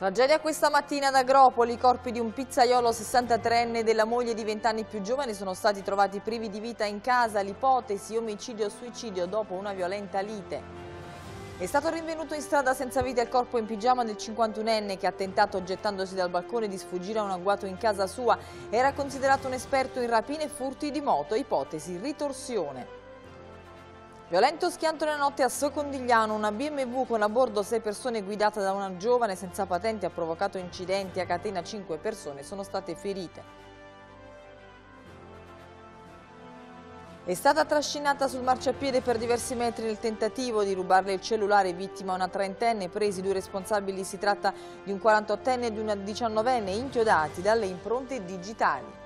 Tragedia questa mattina ad Agropoli, i corpi di un pizzaiolo 63enne e della moglie di 20 anni più giovane sono stati trovati privi di vita in casa, l'ipotesi omicidio-suicidio dopo una violenta lite. È stato rinvenuto in strada senza vita il corpo in pigiama del 51enne che ha tentato gettandosi dal balcone di sfuggire a un agguato in casa sua. Era considerato un esperto in rapine e furti di moto, ipotesi ritorsione. Violento schianto nella notte a Secondigliano, una BMW con a bordo 6 persone guidata da una giovane senza patente ha provocato incidenti a catena 5 persone sono state ferite. È stata trascinata sul marciapiede per diversi metri nel tentativo di rubarle il cellulare vittima una trentenne, presi due responsabili, si tratta di un 48enne e di una 19enne inchiodati dalle impronte digitali.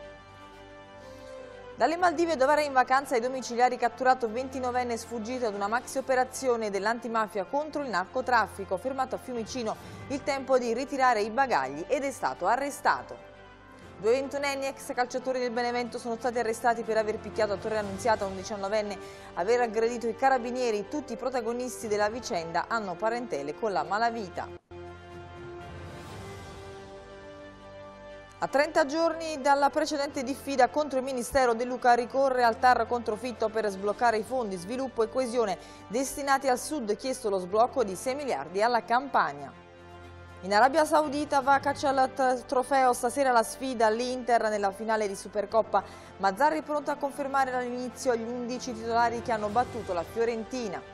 Dalle Maldive dove era in vacanza ai domiciliari catturato 29enne sfuggito ad una maxi operazione dell'antimafia contro il narcotraffico, fermato a Fiumicino il tempo di ritirare i bagagli ed è stato arrestato. Due ventunenni ex calciatori del Benevento sono stati arrestati per aver picchiato a Torre Annunziata un 19enne, aver aggredito i carabinieri. Tutti i protagonisti della vicenda hanno parentele con la malavita. A 30 giorni dalla precedente diffida contro il Ministero De Luca ricorre al TAR controfitto per sbloccare i fondi sviluppo e coesione destinati al Sud, chiesto lo sblocco di 6 miliardi alla Campania. In Arabia Saudita va a caccia al trofeo, stasera la sfida all'Inter nella finale di Supercoppa. Mazzarri è pronto a confermare all'inizio gli 11 titolari che hanno battuto la Fiorentina.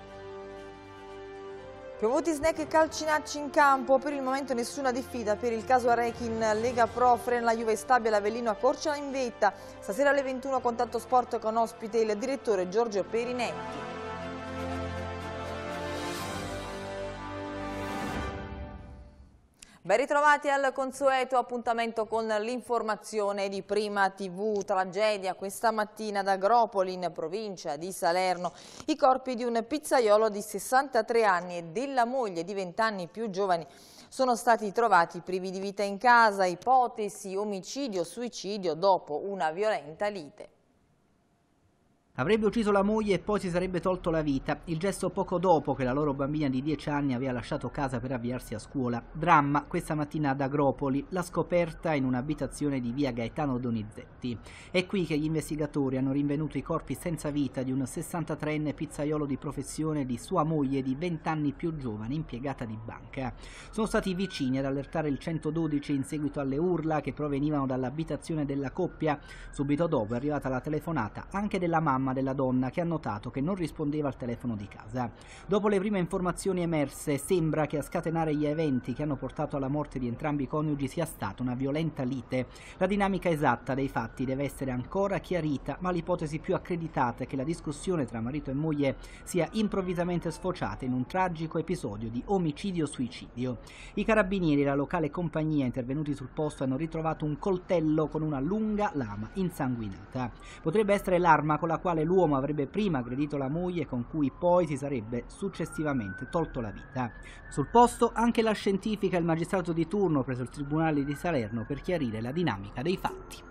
Piovuti snack e calcinacci in campo, per il momento nessuna diffida per il caso Arechin, Lega Pro, Frena la Juve Stabia, l'Avellino a Corcia in vetta. Stasera alle 21 contatto sport con ospite il direttore Giorgio Perinetti. Ben ritrovati al consueto appuntamento con l'informazione di Prima TV. Tragedia questa mattina ad Agropoli in provincia di Salerno. I corpi di un pizzaiolo di 63 anni e della moglie di 20 anni più giovani sono stati trovati privi di vita in casa, ipotesi omicidio-suicidio dopo una violenta lite. Avrebbe ucciso la moglie e poi si sarebbe tolto la vita, il gesto poco dopo che la loro bambina di 10 anni aveva lasciato casa per avviarsi a scuola. Dramma questa mattina ad Agropoli, la scoperta in un'abitazione di via Gaetano Donizetti. È qui che gli investigatori hanno rinvenuto i corpi senza vita di un 63enne pizzaiolo di professione di sua moglie di 20 anni più giovane, impiegata di banca. Sono stati vicini ad allertare il 112 in seguito alle urla che provenivano dall'abitazione della coppia. Subito dopo è arrivata la telefonata anche della mamma mamma della donna che ha notato che non rispondeva al telefono di casa. Dopo le prime informazioni emerse sembra che a scatenare gli eventi che hanno portato alla morte di entrambi i coniugi sia stata una violenta lite. La dinamica esatta dei fatti deve essere ancora chiarita ma l'ipotesi più accreditata è che la discussione tra marito e moglie sia improvvisamente sfociata in un tragico episodio di omicidio-suicidio. I carabinieri e la locale compagnia intervenuti sul posto hanno ritrovato un coltello con una lunga lama insanguinata. Potrebbe essere l'arma con la quale quale l'uomo avrebbe prima aggredito la moglie con cui poi si sarebbe successivamente tolto la vita. Sul posto anche la scientifica e il magistrato di turno presso il Tribunale di Salerno per chiarire la dinamica dei fatti.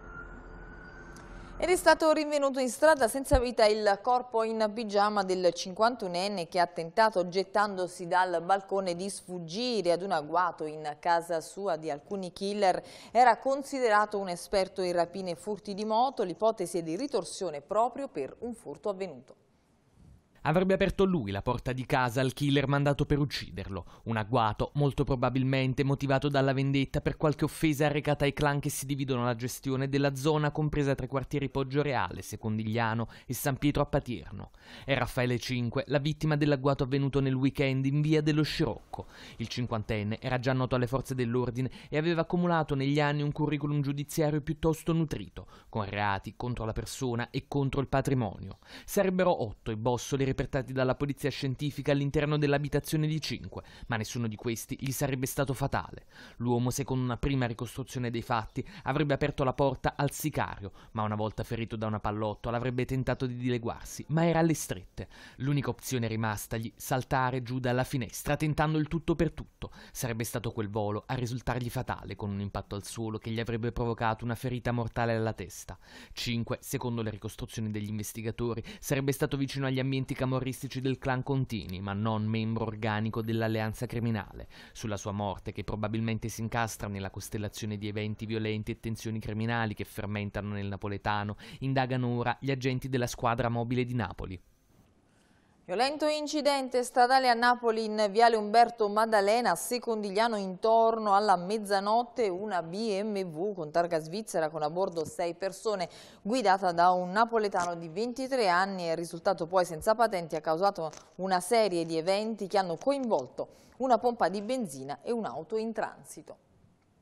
Ed è stato rinvenuto in strada senza vita il corpo in pigiama del 51enne che ha tentato, gettandosi dal balcone, di sfuggire ad un agguato in casa sua di alcuni killer. Era considerato un esperto in rapine e furti di moto, l'ipotesi è di ritorsione proprio per un furto avvenuto. Avrebbe aperto lui la porta di casa al killer mandato per ucciderlo, un agguato molto probabilmente motivato dalla vendetta per qualche offesa arrecata ai clan che si dividono la gestione della zona compresa tra i quartieri Poggio Reale, Secondigliano e San Pietro a Patierno. È Raffaele V, la vittima dell'agguato avvenuto nel weekend in via dello Scirocco. Il cinquantenne era già noto alle forze dell'ordine e aveva accumulato negli anni un curriculum giudiziario piuttosto nutrito, con reati contro la persona e contro il patrimonio. Sarebbero otto i bossoli repertati dalla polizia scientifica all'interno dell'abitazione di cinque, ma nessuno di questi gli sarebbe stato fatale. L'uomo, secondo una prima ricostruzione dei fatti, avrebbe aperto la porta al sicario, ma una volta ferito da una pallottola avrebbe tentato di dileguarsi, ma era alle strette. L'unica opzione rimasta rimastagli, saltare giù dalla finestra, tentando il tutto per tutto. Sarebbe stato quel volo a risultargli fatale, con un impatto al suolo che gli avrebbe provocato una ferita mortale alla testa. Cinque, Secondo le ricostruzioni degli investigatori, sarebbe stato vicino agli ambienti camorristici del clan Contini, ma non membro organico dell'alleanza criminale. Sulla sua morte, che probabilmente si incastra nella costellazione di eventi violenti e tensioni criminali che fermentano nel napoletano, indagano ora gli agenti della squadra mobile di Napoli. Violento incidente stradale a Napoli in viale Umberto Maddalena, a Secondigliano intorno alla mezzanotte, una BMW con targa svizzera con a bordo sei persone, guidata da un napoletano di 23 anni, è risultato poi senza patenti, ha causato una serie di eventi che hanno coinvolto una pompa di benzina e un'auto in transito.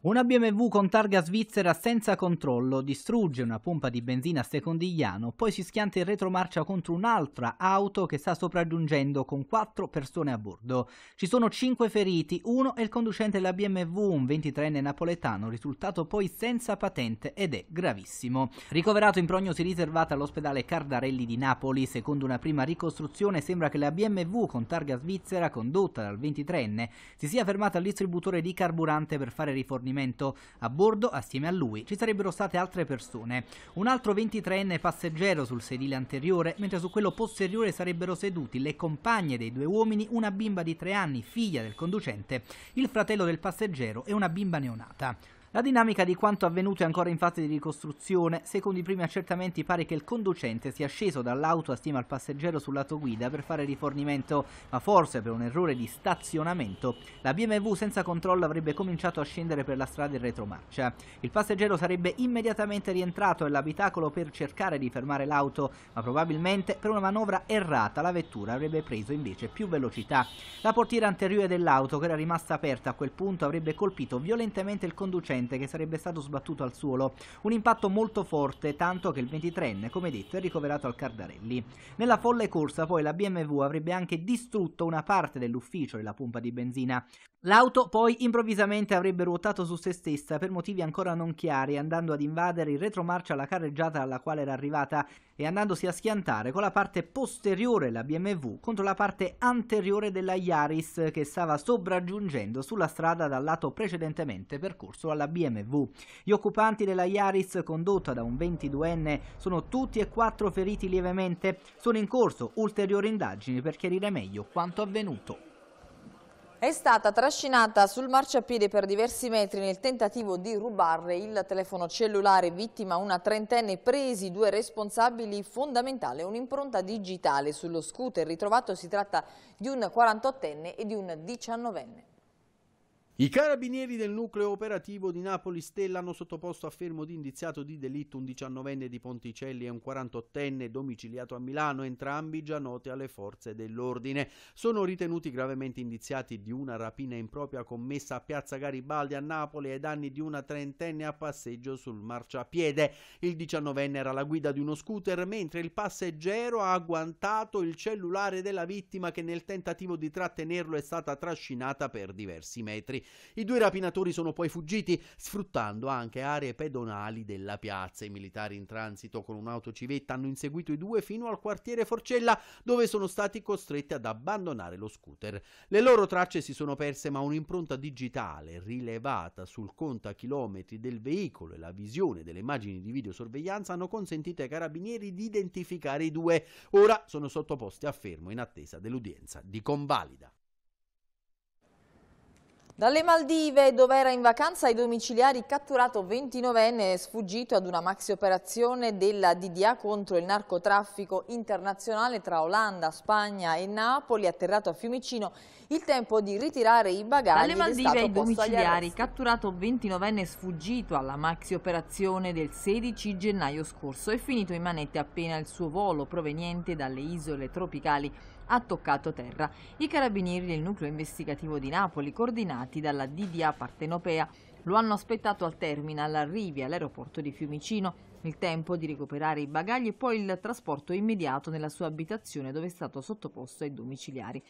Una BMW con targa svizzera senza controllo distrugge una pompa di benzina a Secondigliano, poi si schianta in retromarcia contro un'altra auto che sta sopraggiungendo con quattro persone a bordo. Ci sono cinque feriti, uno è il conducente della BMW, un 23enne napoletano, risultato poi senza patente ed è gravissimo. Ricoverato in prognosi riservata all'ospedale Cardarelli di Napoli, secondo una prima ricostruzione sembra che la BMW con targa svizzera condotta dal 23enne si sia fermata al distributore di carburante per fare rifornimento avvenimento. A bordo, assieme a lui, ci sarebbero state altre persone. Un altro 23enne passeggero sul sedile anteriore, mentre su quello posteriore sarebbero seduti le compagne dei due uomini, una bimba di tre anni, figlia del conducente, il fratello del passeggero e una bimba neonata. La dinamica di quanto avvenuto è ancora in fase di ricostruzione, secondo i primi accertamenti pare che il conducente sia sceso dall'auto a stima al passeggero sul lato guida per fare rifornimento, ma forse per un errore di stazionamento la BMW senza controllo avrebbe cominciato a scendere per la strada in retromarcia. Il passeggero sarebbe immediatamente rientrato nell'abitacolo per cercare di fermare l'auto, ma probabilmente per una manovra errata la vettura avrebbe preso invece più velocità. La portiera anteriore dell'auto, che era rimasta aperta a quel punto, avrebbe colpito violentemente il conducente serpente che sarebbe stato sbattuto al suolo. Un impatto molto forte, tanto che il 23enne, come detto, è ricoverato al Cardarelli. Nella folle corsa poi la BMW avrebbe anche distrutto una parte dell'ufficio e la pompa di benzina. L'auto poi improvvisamente avrebbe ruotato su se stessa per motivi ancora non chiari, andando ad invadere in retromarcia la carreggiata alla quale era arrivata e andandosi a schiantare con la parte posteriore la BMW contro la parte anteriore della Yaris che stava sopraggiungendo sulla strada dal lato precedentemente percorso alla BMW. Gli occupanti della Yaris condotta da un 22enne sono tutti e quattro feriti lievemente. Sono in corso ulteriori indagini per chiarire meglio quanto avvenuto. È stata trascinata sul marciapiede per diversi metri nel tentativo di rubarle il telefono cellulare, vittima una trentenne, presi due responsabili, fondamentale un'impronta digitale sullo scooter ritrovato, si tratta di un 48enne e di un 19enne. I carabinieri del nucleo operativo di Napoli Stella hanno sottoposto a fermo di indiziato di delitto un 19enne di Ponticelli e un 48enne domiciliato a Milano, entrambi già noti alle forze dell'ordine. Sono ritenuti gravemente indiziati di una rapina impropria commessa a Piazza Garibaldi a Napoli ai danni di una trentenne a passeggio sul marciapiede. Il 19enne era alla guida di uno scooter mentre il passeggero ha agguantato il cellulare della vittima che nel tentativo di trattenerlo è stata trascinata per diversi metri. I due rapinatori sono poi fuggiti sfruttando anche aree pedonali della piazza. I militari in transito con un'autocivetta hanno inseguito i due fino al quartiere Forcella dove sono stati costretti ad abbandonare lo scooter. Le loro tracce si sono perse ma un'impronta digitale rilevata sul contachilometri del veicolo e la visione delle immagini di videosorveglianza hanno consentito ai carabinieri di identificare i due. Ora sono sottoposti a fermo in attesa dell'udienza di convalida. Dalle Maldive, dove era in vacanza ai domiciliari, catturato 29enne è sfuggito ad una maxi operazione della DDA contro il narcotraffico internazionale tra Olanda, Spagna e Napoli, atterrato a Fiumicino, il tempo di ritirare i bagagli Dalle Maldive ai domiciliari, catturato 29enne sfuggito alla maxi operazione del 16 gennaio scorso, è finito in manette appena il suo volo proveniente dalle isole tropicali ha toccato terra. I carabinieri del nucleo investigativo di Napoli, coordinati dalla DDA Partenopea, lo hanno aspettato al termine, all'arrivi all'aeroporto di Fiumicino, il tempo di recuperare i bagagli e poi il trasporto immediato nella sua abitazione dove è stato sottoposto ai domiciliari.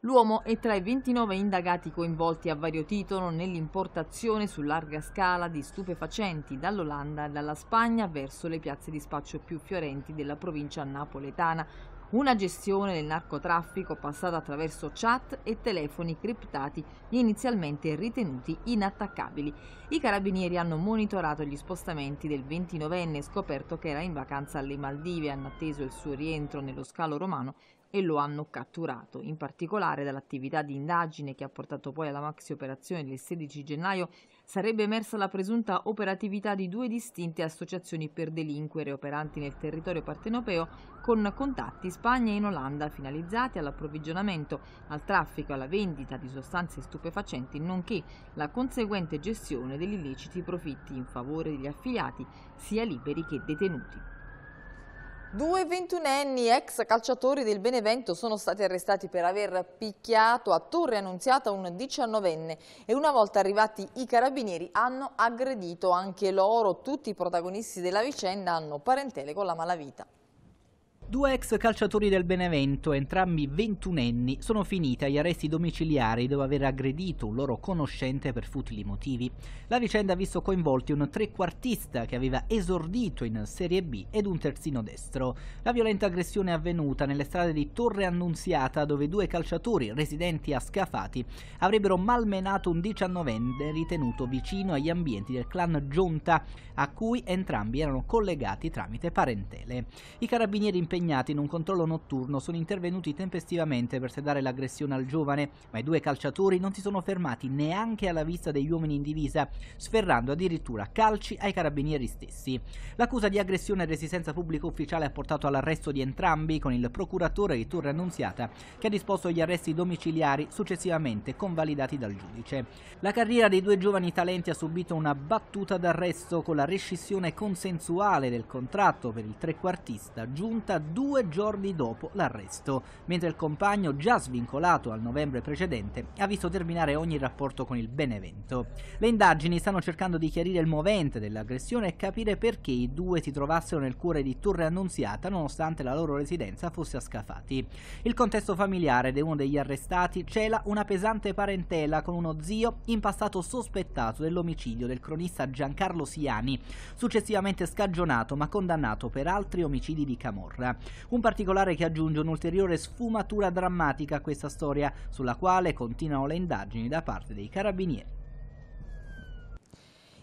L'uomo è tra i 29 indagati coinvolti a vario titolo nell'importazione su larga scala di stupefacenti dall'Olanda e dalla Spagna verso le piazze di spaccio più fiorenti della provincia napoletana, una gestione del narcotraffico passata attraverso chat e telefoni criptati inizialmente ritenuti inattaccabili. I carabinieri hanno monitorato gli spostamenti del 29enne scoperto che era in vacanza alle Maldive, hanno atteso il suo rientro nello scalo romano e lo hanno catturato. In particolare dall'attività di indagine che ha portato poi alla maxi operazione del 16 gennaio sarebbe emersa la presunta operatività di due distinte associazioni per delinquere operanti nel territorio partenopeo con contatti in Spagna e in Olanda finalizzati all'approvvigionamento, al traffico e alla vendita di sostanze stupefacenti, nonché la conseguente gestione degli illeciti profitti in favore degli affiliati, sia liberi che detenuti. Due ventunenni ex calciatori del Benevento sono stati arrestati per aver picchiato a Torre Annunziata un diciannovenne e una volta arrivati i carabinieri hanno aggredito anche loro. Tutti i protagonisti della vicenda hanno parentele con la malavita. Due ex calciatori del Benevento, entrambi ventunenni, sono finiti agli arresti domiciliari dopo aver aggredito un loro conoscente per futili motivi. La vicenda ha visto coinvolti un trequartista che aveva esordito in Serie B ed un terzino destro. La violenta aggressione è avvenuta nelle strade di Torre Annunziata dove due calciatori residenti a Scafati avrebbero malmenato un diciannovenne ritenuto vicino agli ambienti del clan Giunta, a cui entrambi erano collegati tramite parentele. I carabinieri impegnati impegnati in un controllo notturno sono intervenuti tempestivamente per sedare l'aggressione al giovane, ma i due calciatori non si sono fermati neanche alla vista degli uomini in divisa, sferrando addirittura calci ai carabinieri stessi. L'accusa di aggressione e resistenza pubblica ufficiale ha portato all'arresto di entrambi, con il procuratore di Torre Annunziata, che ha disposto gli arresti domiciliari successivamente convalidati dal giudice. La carriera dei due giovani talenti ha subito una battuta d'arresto con la rescissione consensuale del contratto per il trequartista giunta due giorni dopo l'arresto, mentre il compagno, già svincolato al novembre precedente, ha visto terminare ogni rapporto con il Benevento. Le indagini stanno cercando di chiarire il movente dell'aggressione e capire perché i due si trovassero nel cuore di Torre Annunziata nonostante la loro residenza fosse a Scafati. Il contesto familiare di uno degli arrestati cela una pesante parentela con uno zio in passato sospettato dell'omicidio del cronista Giancarlo Siani, successivamente scagionato ma condannato per altri omicidi di Camorra. Un particolare che aggiunge un'ulteriore sfumatura drammatica a questa storia, sulla quale continuano le indagini da parte dei carabinieri.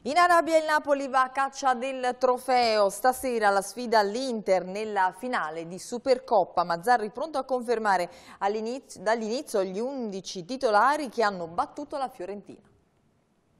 In Arabia il Napoli va a caccia del trofeo. Stasera la sfida all'Inter nella finale di Supercoppa. Mazzarri pronto a confermare dall'inizio gli 11 titolari che hanno battuto la Fiorentina.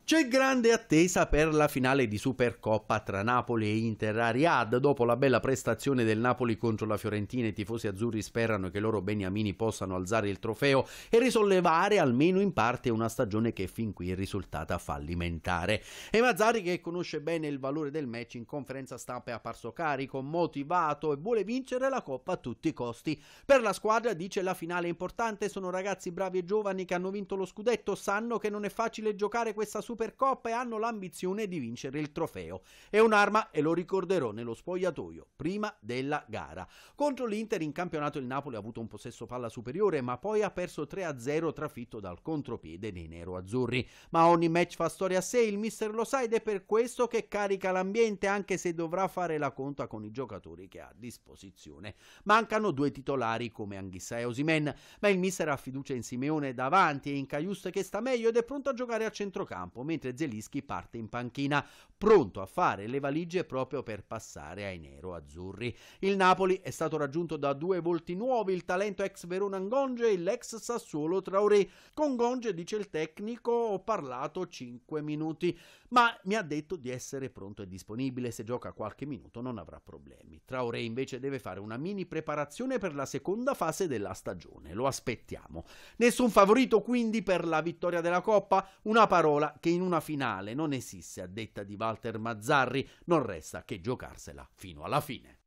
C'è grande attesa per la finale di Supercoppa tra Napoli e Inter a Riyadh. Dopo la bella prestazione del Napoli contro la Fiorentina, i tifosi azzurri sperano che i loro beniamini possano alzare il trofeo e risollevare almeno in parte una stagione che fin qui è risultata fallimentare. E Mazzari, che conosce bene il valore del match, in conferenza stampa è apparso carico, motivato e vuole vincere la Coppa a tutti i costi. Per la squadra dice la finale è importante, sono ragazzi bravi e giovani che hanno vinto lo scudetto, sanno che non è facile giocare questa Supercoppa Supercoppa e hanno l'ambizione di vincere il trofeo. È un'arma e lo ricorderò nello spogliatoio, prima della gara. Contro l'Inter in campionato il Napoli ha avuto un possesso palla superiore, ma poi ha perso 3-0 trafitto dal contropiede dei nero-azzurri. Ma ogni match fa storia a sé, il mister lo sa ed è per questo che carica l'ambiente anche se dovrà fare la conta con i giocatori che ha a disposizione. Mancano due titolari come Anghissa e Osimen, ma il mister ha fiducia in Simeone davanti e in Caius che sta meglio ed è pronto a giocare a centrocampo, mentre Zelischi parte in panchina, pronto a fare le valigie proprio per passare ai nero-azzurri. Il Napoli è stato raggiunto da due volti nuovi, il talento ex Verona Gonge e l'ex Sassuolo Traoré. Con Gonge, dice il tecnico, ho parlato 5 minuti, ma mi ha detto di essere pronto e disponibile, se gioca qualche minuto non avrà problemi. Traoré invece deve fare una mini preparazione per la seconda fase della stagione, lo aspettiamo. Nessun favorito quindi per la vittoria della Coppa? Una parola che che in una finale non esiste a detta di Walter Mazzarri, non resta che giocarsela fino alla fine.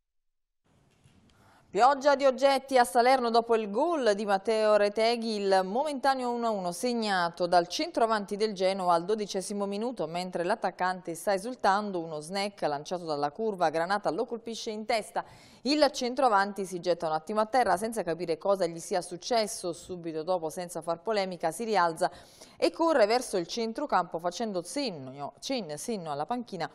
Pioggia di oggetti a Salerno dopo il gol di Matteo Reteghi, il momentaneo 1-1 segnato dal centroavanti del Genoa al dodicesimo minuto, mentre l'attaccante sta esultando, uno snack lanciato dalla curva granata lo colpisce in testa il centroavanti si getta un attimo a terra senza capire cosa gli sia successo, subito dopo senza far polemica si rialza e corre verso il centrocampo facendo cenno, segno alla panchina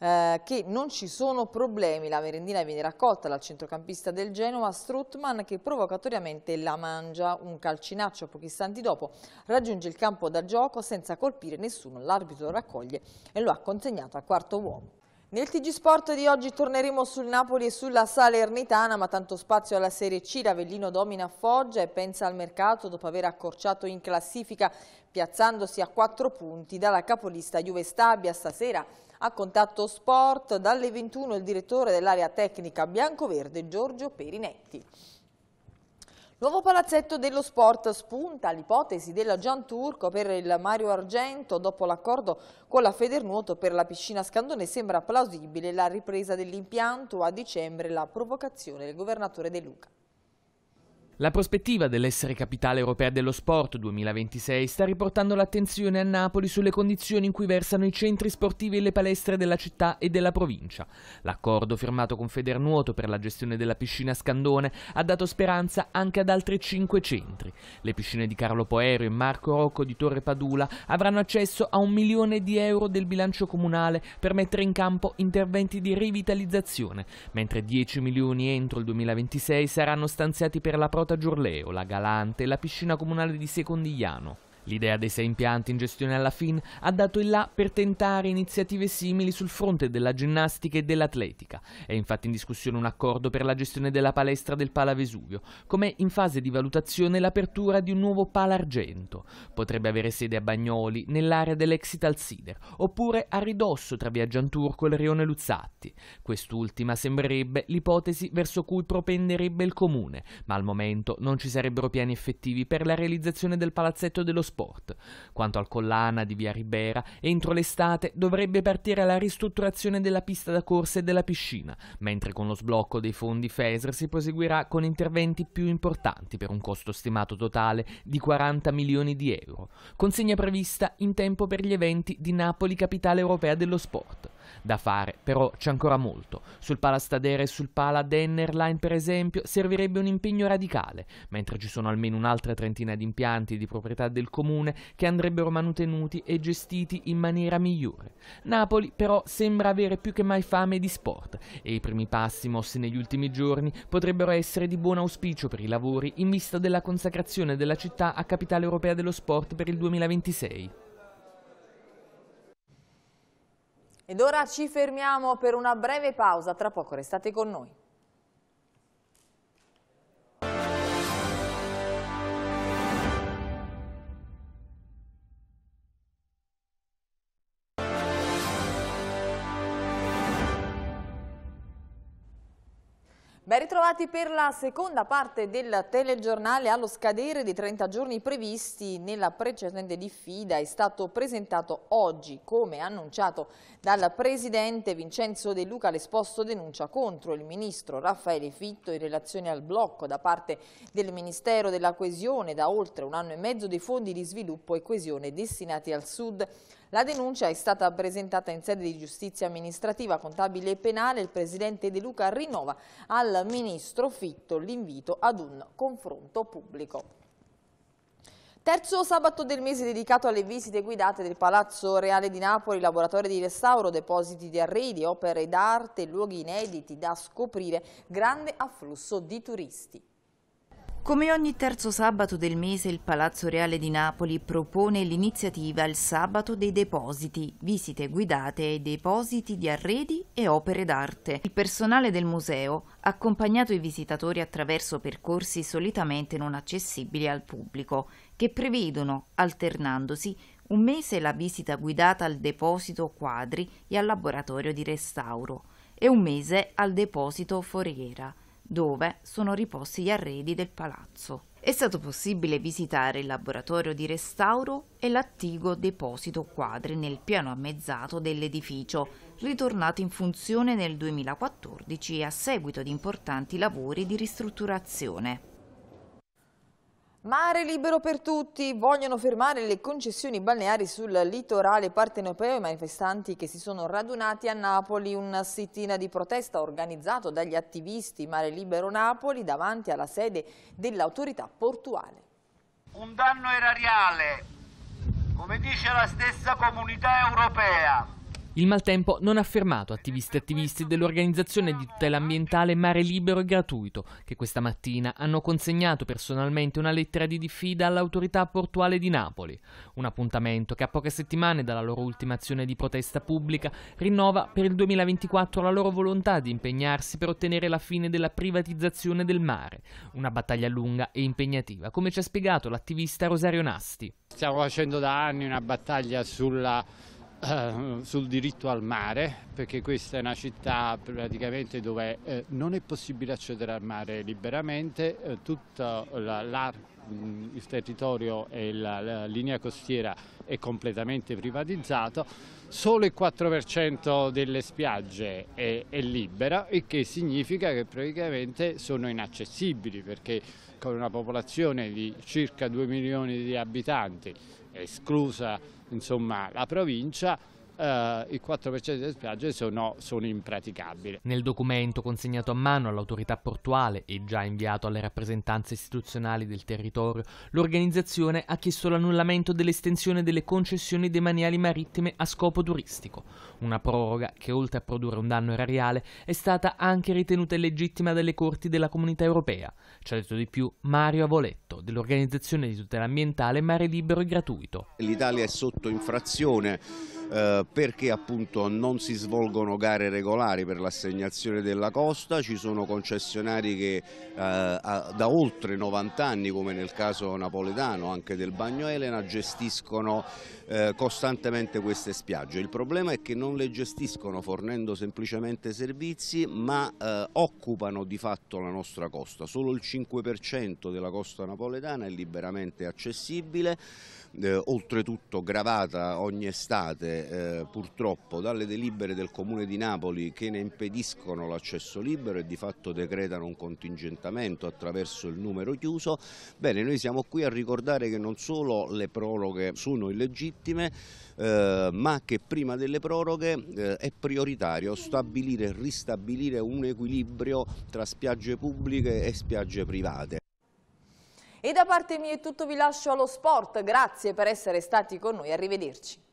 eh, che non ci sono problemi. La merendina viene raccolta dal centrocampista del Genova, Strutman, che provocatoriamente la mangia. Un calcinaccio pochi istanti dopo raggiunge il campo da gioco senza colpire nessuno. L'arbitro lo raccoglie e lo ha consegnato a quarto uomo. Nel TG Sport di oggi torneremo sul Napoli e sulla Salernitana, ma tanto spazio alla Serie C. L'Avellino domina Foggia e pensa al mercato dopo aver accorciato in classifica, piazzandosi a quattro punti dalla capolista Juve Stabia. Stasera a contatto sport dalle 21 il direttore dell'area tecnica biancoverde Giorgio Perinetti. Nuovo palazzetto dello sport spunta l'ipotesi della Gianturco per il Mario Argento. Dopo l'accordo con la Federnuoto per la piscina Scandone sembra plausibile la ripresa dell'impianto a dicembre la provocazione del governatore De Luca. La prospettiva dell'essere capitale europea dello sport 2026 sta riportando l'attenzione a Napoli sulle condizioni in cui versano i centri sportivi e le palestre della città e della provincia. L'accordo firmato con Federnuoto per la gestione della piscina Scandone ha dato speranza anche ad altri cinque centri. Le piscine di Carlo Poerio e Marco Rocco di Torre Padula avranno accesso a un milione di euro del bilancio comunale per mettere in campo interventi di rivitalizzazione, mentre 10 milioni entro il 2026 saranno stanziati per la protesta Giurleo, la Galante e la piscina comunale di Secondigliano. L'idea dei sei impianti in gestione alla FIN ha dato il là per tentare iniziative simili sul fronte della ginnastica e dell'atletica. È infatti in discussione un accordo per la gestione della palestra del Pala Vesuvio, come in fase di valutazione l'apertura di un nuovo Pala Argento. Potrebbe avere sede a Bagnoli, nell'area dell'ex Italsider, oppure a ridosso tra via Gianturco e il rione Luzzatti. Quest'ultima sembrerebbe l'ipotesi verso cui propenderebbe il comune, ma al momento non ci sarebbero piani effettivi per la realizzazione del palazzetto dello sport sport. Quanto al Collana di Via Ribera, entro l'estate dovrebbe partire la ristrutturazione della pista da corsa e della piscina, mentre con lo sblocco dei fondi FESR si proseguirà con interventi più importanti per un costo stimato totale di 40 milioni di euro. Consegna prevista in tempo per gli eventi di Napoli Capitale Europea dello Sport. Da fare però c'è ancora molto. Sul Palastadere e sul Pala Denner Line per esempio servirebbe un impegno radicale, mentre ci sono almeno un'altra trentina di impianti di proprietà del comune comune che andrebbero manutenuti e gestiti in maniera migliore. Napoli però sembra avere più che mai fame di sport e i primi passi mossi negli ultimi giorni potrebbero essere di buon auspicio per i lavori in vista della consacrazione della città a capitale europea dello sport per il 2026. Ed ora ci fermiamo per una breve pausa, tra poco restate con noi. Ben ritrovati per la seconda parte del telegiornale allo scadere dei 30 giorni previsti nella precedente diffida è stato presentato oggi, come annunciato dal presidente Vincenzo De Luca, l'esposto denuncia contro il ministro Raffaele Fitto in relazione al blocco da parte del Ministero della Coesione da oltre un anno e mezzo dei fondi di sviluppo e coesione destinati al Sud. La denuncia è stata presentata in sede di giustizia amministrativa, contabile e penale. Il presidente De Luca rinnova al ministro Fitto l'invito ad un confronto pubblico. Terzo sabato del mese dedicato alle visite guidate del Palazzo Reale di Napoli, laboratorio di restauro, depositi di arredi, opere d'arte, luoghi inediti da scoprire, grande afflusso di turisti. Come ogni terzo sabato del mese il Palazzo Reale di Napoli propone l'iniziativa Il Sabato dei Depositi, visite guidate ai depositi di arredi e opere d'arte. Il personale del museo ha accompagnato i visitatori attraverso percorsi solitamente non accessibili al pubblico, che prevedono, alternandosi, un mese la visita guidata al deposito quadri e al laboratorio di restauro e un mese al deposito foriera dove sono riposti gli arredi del palazzo. È stato possibile visitare il laboratorio di restauro e l'attivo deposito quadri nel piano ammezzato dell'edificio, ritornato in funzione nel 2014 a seguito di importanti lavori di ristrutturazione. Mare libero per tutti, vogliono fermare le concessioni balneari sul litorale partenopeo i manifestanti che si sono radunati a Napoli, una sittina di protesta organizzato dagli attivisti Mare Libero Napoli davanti alla sede dell'autorità portuale. Un danno erariale, come dice la stessa comunità europea, il maltempo non ha fermato attivisti e attivisti dell'organizzazione di tutela ambientale Mare Libero e Gratuito, che questa mattina hanno consegnato personalmente una lettera di diffida all'autorità portuale di Napoli. Un appuntamento che a poche settimane dalla loro ultima azione di protesta pubblica rinnova per il 2024 la loro volontà di impegnarsi per ottenere la fine della privatizzazione del mare. Una battaglia lunga e impegnativa, come ci ha spiegato l'attivista Rosario Nasti. Stiamo facendo da anni una battaglia sulla Ehm, sul diritto al mare, perché questa è una città praticamente dove eh, non è possibile accedere al mare liberamente, eh, tutto la, il territorio e la, la, linea costiera è completamente privatizzato, solo il 4% delle spiagge è, è libera, il che significa che praticamente sono inaccessibili perché con una popolazione di circa 2 milioni di abitanti esclusa insomma, la provincia, eh, il 4% delle spiagge sono, sono impraticabili. Nel documento consegnato a mano all'autorità portuale e già inviato alle rappresentanze istituzionali del territorio, l'organizzazione ha chiesto l'annullamento dell'estensione delle concessioni demaniali marittime a scopo turistico, una proroga che oltre a produrre un danno erariale è stata anche ritenuta illegittima dalle corti della comunità europea. Ci ha detto di più Mario Avoletto dell'organizzazione di tutela ambientale Mare Libero e Gratuito. L'Italia è sotto infrazione eh, perché appunto non si svolgono gare regolari per l'assegnazione della costa, ci sono concessionari che eh, da oltre 90 anni come nel caso napoletano anche del Bagno Elena gestiscono eh, costantemente queste spiagge, il problema è che non le gestiscono fornendo semplicemente servizi ma eh, occupano di fatto la nostra costa, solo il 5% della costa napoletana è liberamente accessibile eh, oltretutto gravata ogni estate eh, purtroppo dalle delibere del Comune di Napoli che ne impediscono l'accesso libero e di fatto decretano un contingentamento attraverso il numero chiuso, bene noi siamo qui a ricordare che non solo le proroghe sono illegittime eh, ma che prima delle proroghe eh, è prioritario stabilire e ristabilire un equilibrio tra spiagge pubbliche e spiagge private. E da parte mia è tutto, vi lascio allo sport, grazie per essere stati con noi, arrivederci.